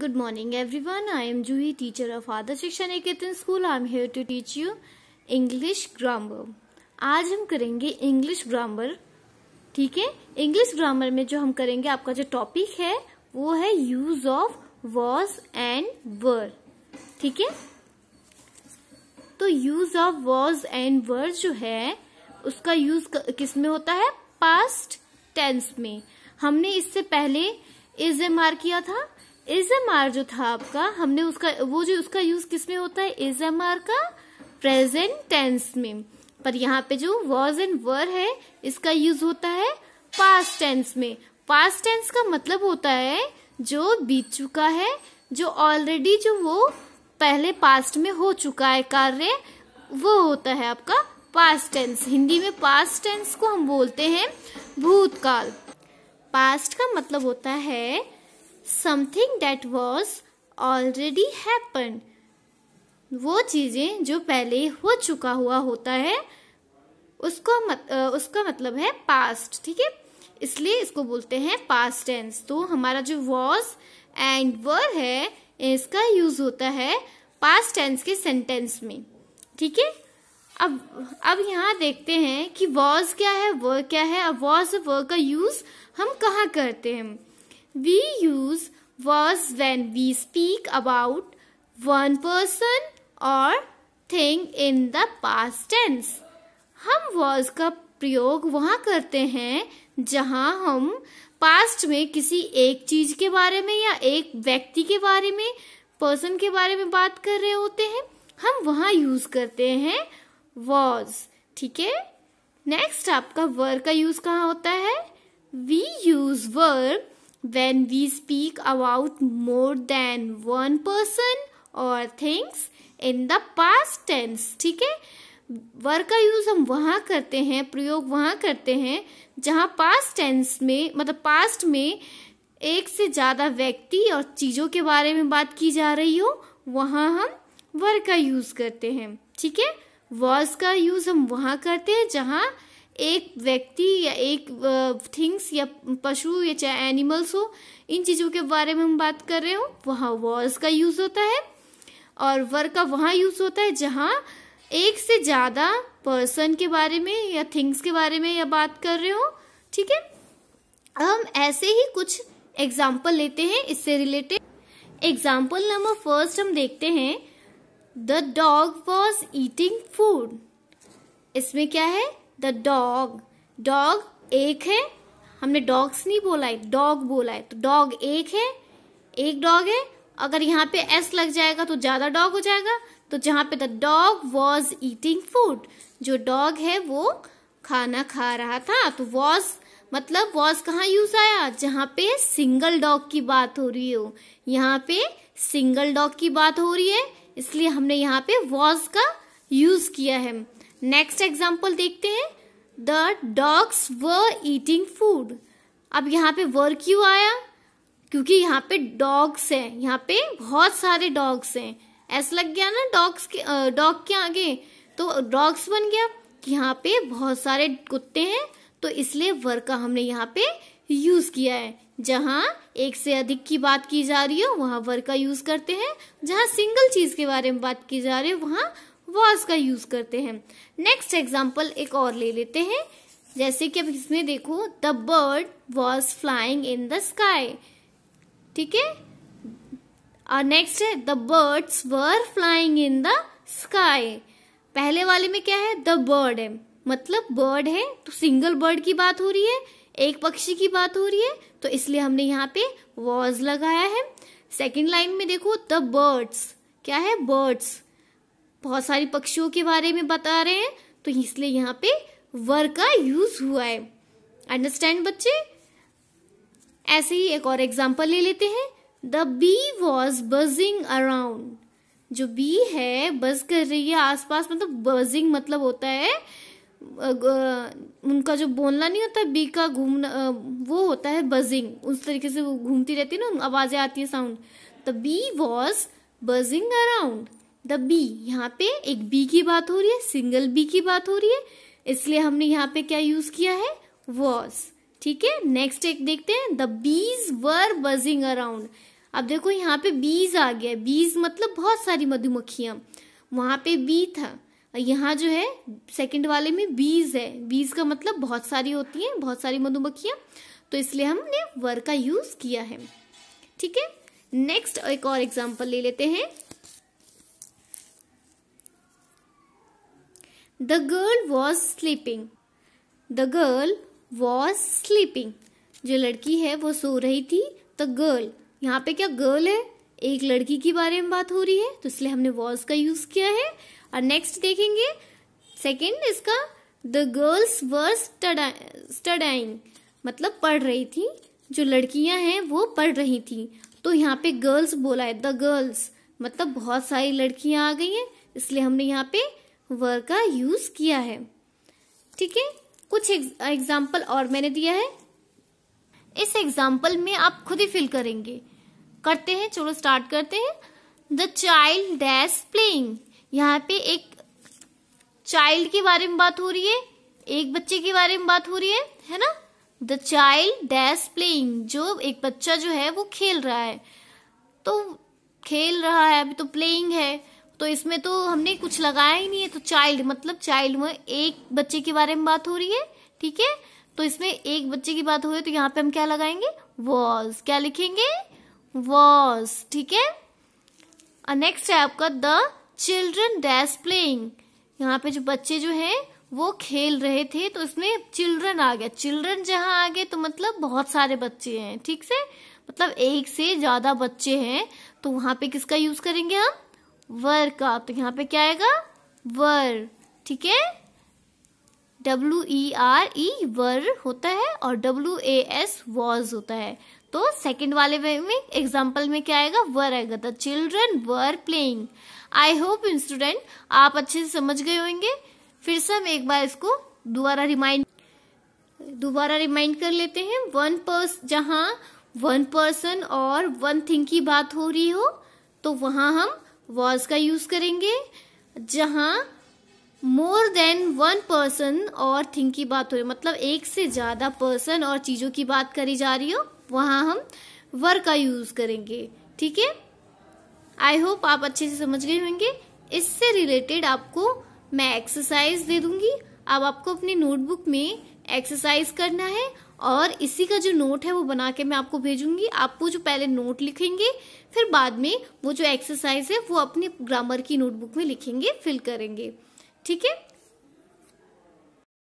Good morning everyone I am Juhi teacher of Adar Shiksha Niketan school I am here to teach you English grammar आज हम करेंगे English grammar ठीक है English grammar में जो हम करेंगे आपका जो टॉपिक है वो है use of was and were ठीक है तो use of was and were जो है उसका यूज किस में होता है पास्ट टेंस में हमने इससे पहले इज ए मार किया था एज एम आर जो था आपका हमने उसका वो जो उसका यूज किस में होता है एज एम आर का प्रेजेंट टेंस में पर यहाँ पे जो वॉज एंड वर है इसका यूज होता है पास्ट टेंस में पास्ट टेंस का मतलब होता है जो बीत चुका है जो ऑलरेडी जो वो पहले पास्ट में हो चुका है कार्य वो होता है आपका पास्ट टेंस हिंदी में पास्ट टेंस को हम बोलते हैं भूतकाल पास्ट का मतलब होता है something that was already happen वो चीज़ें जो पहले हो चुका हुआ होता है उसको मत, उसका मतलब है पास्ट ठीक है इसलिए इसको बोलते हैं पास्ट टेंस तो हमारा जो वॉज एंड वर है इसका यूज होता है पास्ट टेंस के सेंटेंस में ठीक है अब अब यहाँ देखते हैं कि वॉज क्या है वर क्या है अब वॉज वर का यूज हम कहाँ करते हैं we use was when we speak about one person और thing in the past tense हम वॉज का प्रयोग वहाँ करते हैं जहाँ हम पास्ट में किसी एक चीज के बारे में या एक व्यक्ति के बारे में पर्सन के बारे में बात कर रहे होते हैं हम वहाँ यूज करते हैं वॉज ठीक है नेक्स्ट आपका वर का यूज कहाँ होता है we use were when we speak about more than one person और things in the past tense ठीक है वर्ग का यूज हम वहाँ करते हैं प्रयोग वहाँ करते हैं जहाँ पास्ट टेंस में मतलब पास्ट में एक से ज़्यादा व्यक्ति और चीज़ों के बारे में बात की जा रही हो वहाँ हम वर का यूज़ करते हैं ठीक है वॉज का यूज़ हम वहाँ करते हैं जहाँ एक व्यक्ति या एक थिंग्स या पशु या चाहे एनिमल्स हो इन चीज़ों के बारे में हम बात कर रहे हो वहाँ वॉज का यूज़ होता है और वर का वहाँ यूज़ होता है जहाँ एक से ज़्यादा पर्सन के बारे में या थिंग्स के बारे में या बात कर रहे हो ठीक है हम ऐसे ही कुछ एग्जाम्पल लेते हैं इससे रिलेटेड एग्जाम्पल नंबर फर्स्ट हम देखते हैं the dog was eating food इसमें क्या है द डॉग डॉग एक है हमने डॉग्स नहीं बोला है डॉग बोला है तो डॉग एक है एक डॉग है अगर यहाँ पे एस लग जाएगा तो ज्यादा डॉग हो जाएगा तो जहां पे the dog was eating food जो डॉग है वो खाना खा रहा था तो वॉज मतलब वॉज कहाँ यूज आया जहाँ पे सिंगल डॉग की बात हो रही हो यहाँ पे सिंगल डॉग की बात हो रही है इसलिए हमने यहाँ पे वॉज का यूज किया है नेक्स्ट एग्जाम्पल देखते हैं the dogs were eating food अब यहाँ पे वर क्यों आया क्योंकि यहाँ पे डॉग्स हैं यहाँ पे बहुत सारे डॉग्स हैं ऐसा लग गया ना डॉग्स के डॉग के आगे तो डॉग्स बन गया यहाँ पे बहुत सारे कुत्ते हैं तो इसलिए वर का हमने यहाँ पे यूज किया है जहाँ एक से अधिक की बात की जा रही हो वहाँ वर का यूज करते हैं जहाँ सिंगल चीज के बारे में बात की जा रही है वहाँ वॉज का यूज करते हैं नेक्स्ट एग्जाम्पल एक और ले लेते हैं जैसे कि अब इसमें देखो the bird was flying in the sky ठीक है और नेक्स्ट है the birds were flying in the sky पहले वाले में क्या है द बर्ड है मतलब बर्ड है तो सिंगल बर्ड की बात हो रही है एक पक्षी की बात हो रही है तो इसलिए हमने यहाँ पे वॉज लगाया है सेकेंड लाइन में देखो द बर्ड्स क्या है बर्ड्स बहुत सारे पक्षियों के बारे में बता रहे हैं तो इसलिए यहाँ पे वर का यूज हुआ है अंडरस्टैंड बच्चे ऐसे ही एक और एग्जाम्पल ले लेते हैं the bee was buzzing around जो बी है बज कर रही है आसपास मतलब बजिंग मतलब होता है उनका जो बोलना नहीं होता बी का घूमना वो होता है बजिंग उस तरीके से वो घूमती रहती है ना आवाजें आती है sound the bee was buzzing around the bee यहाँ पे एक बी की बात हो रही है सिंगल बी की बात हो रही है इसलिए हमने यहाँ पे क्या यूज किया है वॉज ठीक है नेक्स्ट एक देखते हैं the bees were buzzing around अब देखो यहाँ पे बीज आ गया बीज मतलब बहुत सारी मधुमक्खियां वहां पे बी था यहाँ जो है सेकंड वाले में बीज है बीज का मतलब बहुत सारी होती है बहुत सारी मधुमक्खियां तो इसलिए हमने वर का यूज किया है ठीक है नेक्स्ट एक और एग्जाम्पल ले लेते हैं The girl was sleeping. The girl was sleeping. जो लड़की है वो सो रही थी द गर्ल यहाँ पे क्या गर्ल है एक लड़की के बारे में बात हो रही है तो इसलिए हमने वॉज का यूज किया है और नेक्स्ट देखेंगे सेकेंड इसका द गर्ल्स वर स्टडाइंग मतलब पढ़ रही थी जो लड़कियां हैं वो पढ़ रही थी तो यहाँ पे गर्ल्स बोला है द गर्ल्स मतलब बहुत सारी लड़कियां आ गई हैं इसलिए हमने यहाँ पे वर्ग का यूज किया है ठीक है कुछ एग्जाम्पल और मैंने दिया है इस एग्जाम्पल में आप खुद ही फिल करेंगे करते हैं चलो स्टार्ट करते हैं द चाइल्ड डैश प्लेइंग यहाँ पे एक चाइल्ड के बारे में बात हो रही है एक बच्चे के बारे में बात हो रही है है ना द चाइल्ड डैश प्लेइंग जो एक बच्चा जो है वो खेल रहा है तो खेल रहा है अभी तो प्लेइंग है तो इसमें तो हमने कुछ लगाया ही नहीं है तो चाइल्ड मतलब चाइल्ड में एक बच्चे के बारे में बात हो रही है ठीक है तो इसमें एक बच्चे की बात हो रही है तो यहाँ पे हम क्या लगाएंगे वॉज क्या लिखेंगे वॉज ठीक है नेक्स्ट है आपका द चिल्ड्रन डैश प्लेइंग यहाँ पे जो बच्चे जो है वो खेल रहे थे तो इसमें चिल्ड्रन आ गया चिल्ड्रन जहां आ गए तो मतलब बहुत सारे बच्चे हैं ठीक से मतलब एक से ज्यादा बच्चे हैं तो वहां पे किसका यूज करेंगे हम वर का तो यहाँ पे क्या आएगा वर ठीक है डब्ल्यू ई आर ई वर होता है और डब्ल्यू ए एस वॉज होता है तो सेकेंड वाले में एग्जाम्पल में क्या आएगा वर आएगा the children were playing I hope इन स्टूडेंट आप अच्छे से समझ गए होंगे फिर से हम एक बार इसको दोबारा रिमाइंड दोबारा रिमाइंड कर लेते हैं वन पर्स जहां वन पर्सन और वन थिंग की बात हो रही हो तो वहां हम वॉज का यूज करेंगे जहां मोर देन वन पर्सन और थिंग की बात हो रही मतलब एक से ज्यादा पर्सन और चीजों की बात करी जा रही हो वहां हम वर का यूज करेंगे ठीक है आई होप आप अच्छे से समझ गए होंगे इससे रिलेटेड आपको मैं एक्सरसाइज दे दूंगी अब आपको अपनी नोटबुक में एक्सरसाइज करना है और इसी का जो नोट है वो बना के मैं आपको भेजूंगी आप वो जो पहले नोट लिखेंगे फिर बाद में वो जो एक्सरसाइज है वो अपने ग्रामर की नोटबुक में लिखेंगे फिल करेंगे ठीक है